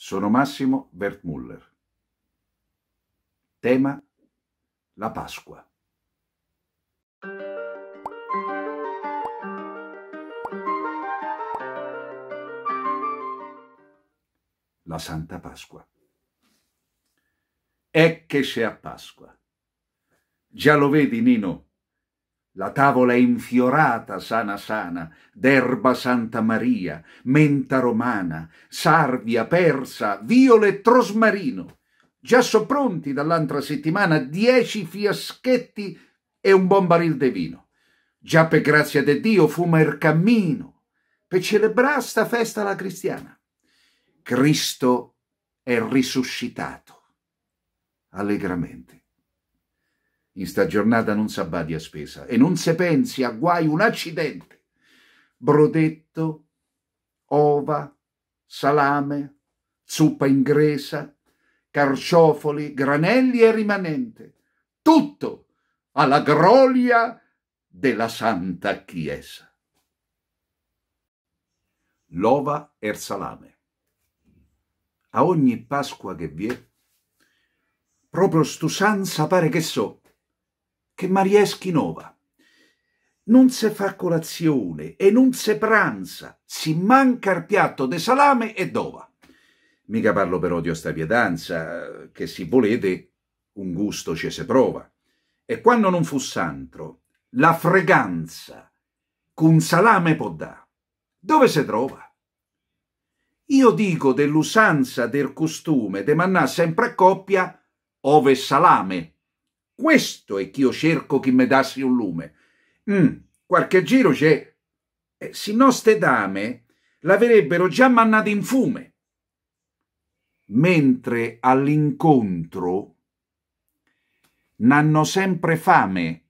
Sono Massimo Bertmuller. Tema La Pasqua. La Santa Pasqua. È che c'è a Pasqua. Già lo vedi, Nino, la tavola è infiorata sana sana, d'erba Santa Maria, menta romana, sarvia, persa, viola rosmarino. Già so pronti dall'altra settimana dieci fiaschetti e un buon baril de vino. Già per grazia de Dio fuma il cammino per celebrare sta festa la cristiana. Cristo è risuscitato allegramente. In sta giornata non si abbadi a spesa e non se pensi a guai un accidente. Brodetto, ova, salame, zuppa ingresa, carciofoli, granelli e rimanente. Tutto alla gloria della Santa Chiesa. L'ova e er il salame. A ogni Pasqua che vi è, proprio st'usanza pare che so, che Maria Schinova non se fa colazione e non se pranza, si manca il piatto de salame e d'ova. Mica parlo però di sta pietanza, che se volete un gusto ci se prova. E quando non fu santro, la freganza con salame può dà, dove se trova? Io dico dell'usanza del costume de mannà sempre a coppia ove salame questo è che io cerco che mi dassi un lume. Mm, qualche giro c'è. Eh, se no ste dame l'avrebbero già mannata in fume. Mentre all'incontro n'hanno sempre fame